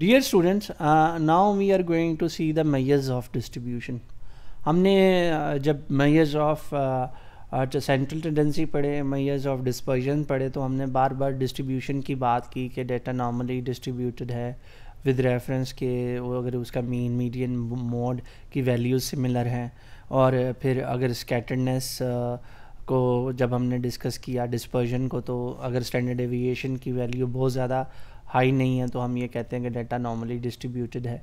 dear students now we are going to see the measures of distribution हमने uh, जब measures of central tendency पढ़े measures of dispersion पढ़े तो हमने बार बार distribution की बात की कि डेटा नॉर्मली डिस्ट्रीब्यूटेड है विद रेफरेंस के वो अगर उसका मीन मीडियन मोड की वैल्यूज सिमिलर हैं और फिर अगर स्कैटर्डनेस uh, को जब हमने डिस्कस किया डिस्पर्जन को तो अगर स्टैंडर्ड एविएशन की वैल्यू बहुत ज़्यादा हाई नहीं है तो हम ये कहते हैं कि डाटा नॉर्मली डिस्ट्रीब्यूटेड है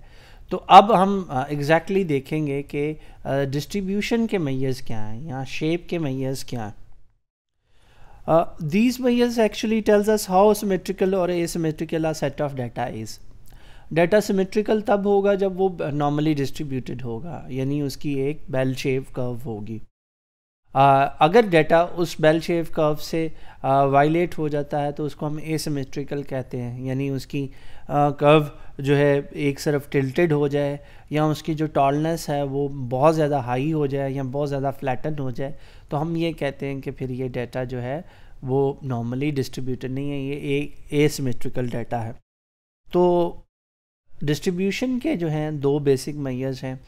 तो अब हम एग्जैक्टली exactly देखेंगे कि डिस्ट्रीब्यूशन के मैयर्स क्या हैं या शेप के मैयर्स क्या हैं these actually tells us how how और a asymmetrical ah set of data is data symmetrical तब होगा जब वो नॉर्मली डिस्ट्रीब्यूटेड होगा यानी उसकी एक बेल शेप कर्व होगी आ, अगर डेटा उस बेल शेव कर्व से वायलेट हो जाता है तो उसको हम एसमेट्रिकल कहते हैं यानी उसकी कर्व जो है एक सिर्फ टिल्टेड हो जाए या उसकी जो टॉलनेस है वो बहुत ज़्यादा हाई हो जाए या बहुत ज़्यादा फ्लैटन हो जाए तो हम ये कहते हैं कि फिर ये डेटा जो है वो नॉर्मली डिस्ट्रीब्यूटेड नहीं है ये एक एसमेट्रिकल डेटा है तो डिस्ट्रीब्यूशन के जो हैं दो बेसिक मैयर्स हैं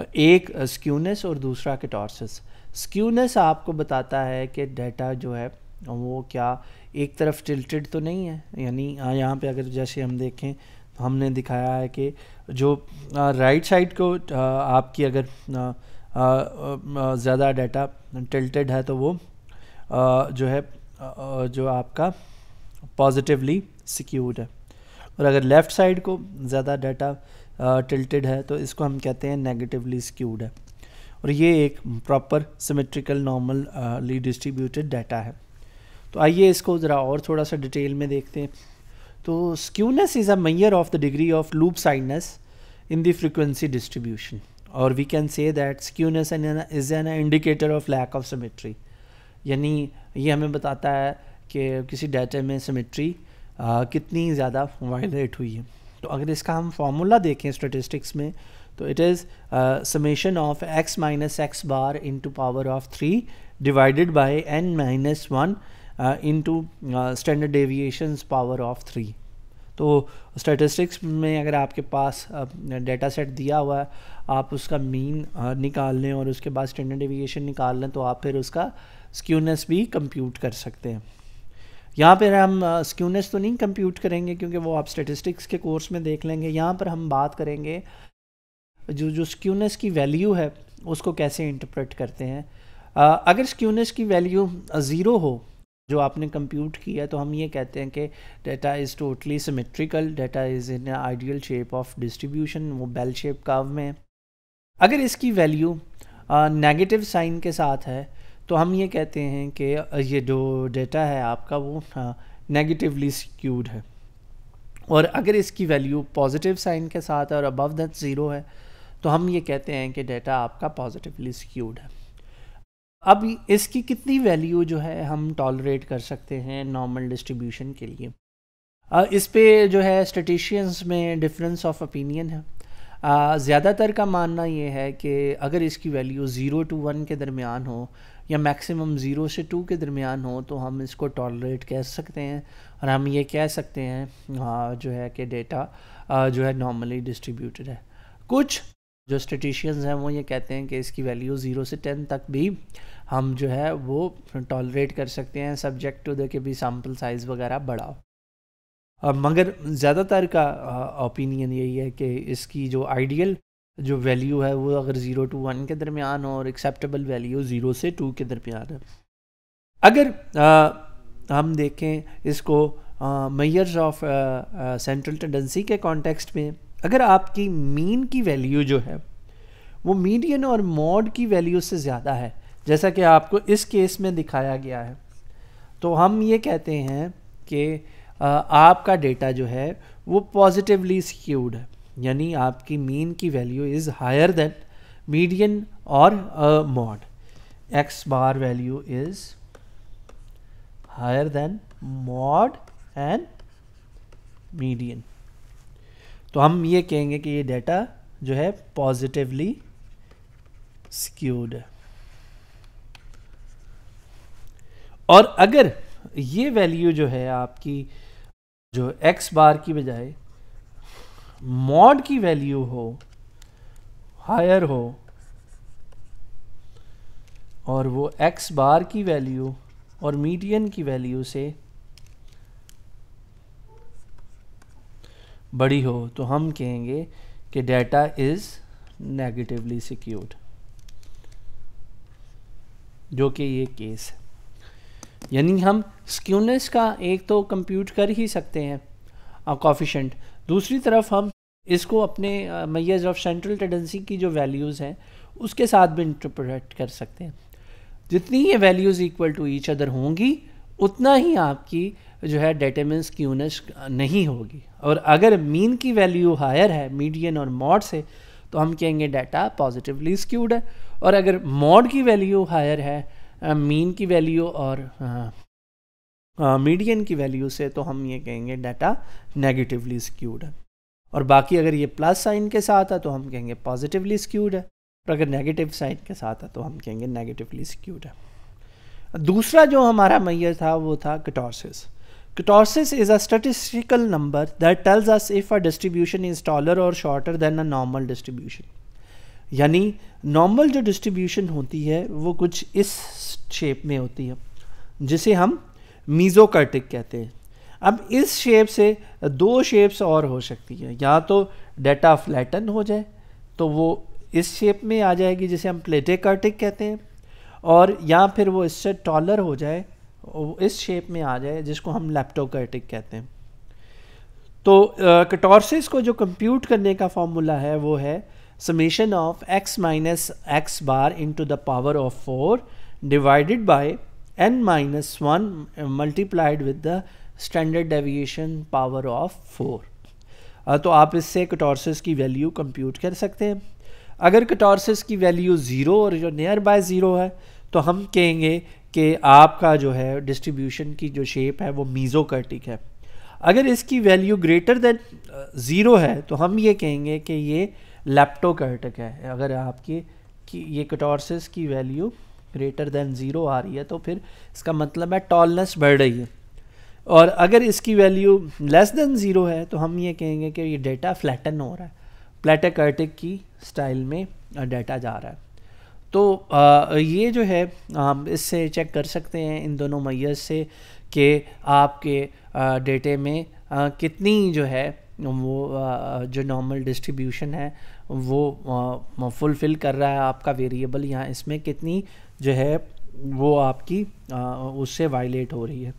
एक स्क्यूनेस और दूसरा कटॉर्सिस स्क्यूनेस आपको बताता है कि डाटा जो है वो क्या एक तरफ टिल्टेड तो नहीं है यानी यहाँ पे अगर जैसे हम देखें तो हमने दिखाया है कि जो राइट साइड को आपकी अगर ज़्यादा डाटा टिल्टेड है तो वो जो है जो आपका पॉजिटिवली सिक्योर्ड है और अगर लेफ़्ट साइड को ज़्यादा डाटा टिल्टेड है तो इसको हम कहते हैं नेगेटिवली स्क्यूड है और ये एक proper symmetrically distributed data है तो आइए इसको ज़रा और थोड़ा सा डिटेल में देखते हैं तो skewness is a measure of the degree of lopsidedness in the frequency distribution और we can say that skewness is an indicator of lack of symmetry यानी ये हमें बताता है कि किसी डाटे में सिमेट्री कितनी ज़्यादा वायलेट हुई है तो अगर इसका हम फार्मूला देखें स्टेटिस्टिक्स में तो it is summation of x minus x bar into power of three divided by n minus one into standard deviations power of three तो स्टेटिस्टिक्स में अगर आपके पास डेटा uh, सेट दिया हुआ है आप उसका मीन uh, निकाल लें और उसके बाद स्टैंडर्ड डेविएशन निकाल लें तो आप फिर उसका स्क्यूनेस भी कंप्यूट कर सकते हैं यहाँ पर हम स्क्यूनेस तो नहीं कंप्यूट करेंगे क्योंकि वो आप स्टेटिस्टिक्स के कोर्स में देख लेंगे यहाँ पर हम बात करेंगे जो जो स्क्यूनेस की वैल्यू है उसको कैसे इंटरप्रेट करते हैं अगर स्क्यूनेस की वैल्यू ज़ीरो हो जो आपने कंप्यूट किया तो हम ये कहते हैं कि data is totally symmetrical data is in ideal shape of distribution वो बेल शेप काव में अगर इसकी वैल्यू नेगेटिव साइन के साथ है तो हम ये कहते हैं कि ये जो डेटा है आपका वो नेगेटिवली हाँ, स्क्यूड है और अगर इसकी वैल्यू पॉजिटिव साइन के साथ है और अबव दैट ज़ीरो है तो हम ये कहते हैं कि डेटा आपका पॉजिटिवली स्क्यूड है अब इसकी कितनी वैल्यू जो है हम टॉलरेट कर सकते हैं नॉर्मल डिस्ट्रीब्यूशन के लिए इस पे जो है स्टेटिशियंस में डिफरेंस ऑफ ओपिनियन है ज़्यादातर का मानना ये है कि अगर इसकी वैल्यू ज़ीरो टू वन के दरमियान हो या मैक्सिमम ज़ीरो से टू के दरमियान हो तो हम इसको टॉलरेट कह सकते हैं और हम ये कह सकते हैं हाँ, जो है कि डेटा जो है नॉर्मली डिस्ट्रीब्यूटेड है कुछ जो स्टेटिशियंस हैं वो ये कहते हैं कि इसकी वैल्यू ज़ीरो से टेन तक भी हम जो है वो टॉलरेट कर सकते हैं सब्जेक्ट टू द के भी सैम्पल साइज़ वगैरह बढ़ाओ मगर ज़्यादातर का ओपिनियन यही है कि इसकी जो आइडियल जो वैल्यू है वो अगर ज़ीरो टू वन के दरमियान और एक्सेप्टेबल वैल्यू ज़ीरो से टू के दरमियान है अगर आ, हम देखें इसको मैयर्स ऑफ सेंट्रल टेंडेंसी के कॉन्टेक्स्ट में अगर आपकी मीन की वैल्यू जो है वो मीडियन और मॉड की वैल्यू से ज़्यादा है जैसा कि आपको इस केस में दिखाया गया है तो हम ये कहते हैं कि आपका डेटा जो है वो पॉजिटिवली स्क्यूड है यानी आपकी मीन की value is higher than median और mode x bar value is higher than mode and median तो हम ये कहेंगे कि ये डेटा जो है पॉजिटिवली स्क्यूड है और अगर ये वैल्यू जो है आपकी जो एक्स बार की बजाय मॉड की वैल्यू हो हायर हो और वो एक्स बार की वैल्यू और मीडियन की वैल्यू से बड़ी हो तो हम कहेंगे कि डेटा इज़ नेगेटिवली सिक्योर्ड जो कि ये केस है यानी हम स्क्यूनेस का एक तो कंप्यूट कर ही सकते हैं कॉफिशेंट दूसरी तरफ हम इसको अपने मैयज ऑफ सेंट्रल टेंडेंसी की जो वैल्यूज़ हैं उसके साथ भी इंटरप्रेट कर सकते हैं जितनी ये values equal to each other होंगी उतना ही आपकी जो है डेटेमेंस क्यूनेस नहीं होगी और अगर मीन की वैल्यू हायर है मीडियन और मॉड से तो हम कहेंगे डाटा पॉजिटिवली स्क्यूड है और अगर मॉड की वैल्यू हायर है मीन की वैल्यू और हाँ, मीडियन की वैल्यू से तो हम ये कहेंगे डाटा नेगेटिवली स्क्यूड है और बाकी अगर ये प्लस साइन के साथ है तो हम कहेंगे पॉजिटिवली स्क्यूड है और अगर नेगेटिव साइन के साथ है तो हम कहेंगे नेगेटिवली स्क्यूड है दूसरा जो हमारा मैयर था वो था kurtosis kurtosis is a statistical number that tells us if a distribution is taller और shorter than a normal distribution यानी नॉर्मल जो डिस्ट्रीब्यूशन होती है वो कुछ इस शेप में होती है जिसे हम मीज़ोकर्टिक कहते हैं अब इस शेप से दो शेप्स और हो सकती हैं या तो डेटा फ्लैटन हो जाए तो वो इस शेप में आ जाएगी जिसे हम प्लेटेकर्टिक कहते हैं और या फिर वो इससे टॉलर हो जाए इस शेप में आ जाए जिसको हम लैप्टोकर्टिक कहते हैं तो कटोरसिस को जो कंप्यूट करने का फॉर्मूला है वो है summation of x minus x bar into the power of four divided by n minus 1 uh, multiplied with the standard deviation power of 4 uh, तो आप इससे कटोरसिस की वैल्यू कंप्यूट कर सकते हैं अगर कटोरसिस की वैल्यू ज़ीरो और जो नियर बाय ज़ीरो है तो हम कहेंगे कि आपका जो है डिस्ट्रीब्यूशन की जो शेप है वो मीज़ोकर्टिक है अगर इसकी वैल्यू ग्रेटर देन ज़ीरो है तो हम ये कहेंगे कि ये लेप्टोकर्टिक है अगर आपकी ये कटोरसिस की वैल्यू ग्रेटर देन ज़ीरो आ रही है तो फिर इसका मतलब है टॉलनेस बढ़ रही है और अगर इसकी वैल्यू लेस देन ज़ीरो है तो हम ये कहेंगे कि ये डेटा फ्लैटन हो रहा है प्लेटेकर्टिक की स्टाइल में डेटा जा रहा है तो ये जो है हम इससे चेक कर सकते हैं इन दोनों मैयस से कि आपके डेटे में कितनी जो है वो जो नॉर्मल डिस्ट्रीब्यूशन है वो फुलफ़िल कर रहा है आपका वेरिएबल यहाँ इसमें कितनी जो है वो आपकी उससे वायलेट हो रही है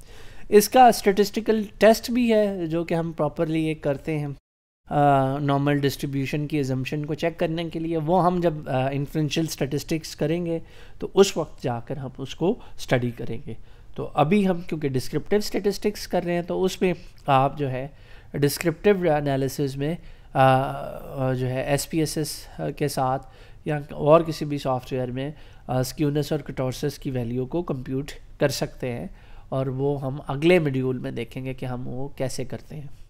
इसका स्टेटिस्टिकल टेस्ट भी है जो कि हम प्रॉपरली ये करते हैं नॉर्मल डिस्ट्रीब्यूशन की एजम्पन को चेक करने के लिए वो हम जब इन्फ्लुशियल uh, स्टेटिस्टिक्स करेंगे तो उस वक्त जाकर हम उसको स्टडी करेंगे तो अभी हम क्योंकि डिस्क्रिप्टिव स्टेटिस्टिक्स कर रहे हैं तो उसमें आप जो है डिस्क्रिप्टिव एनालिसिस में जो है एस पी एस एस के साथ या और किसी भी सॉफ्टवेयर में स्क्यूनस और कटोरसिस की वैल्यू को कंप्यूट कर सकते हैं और वो हम अगले मॉड्यूल में देखेंगे कि हम वो कैसे करते हैं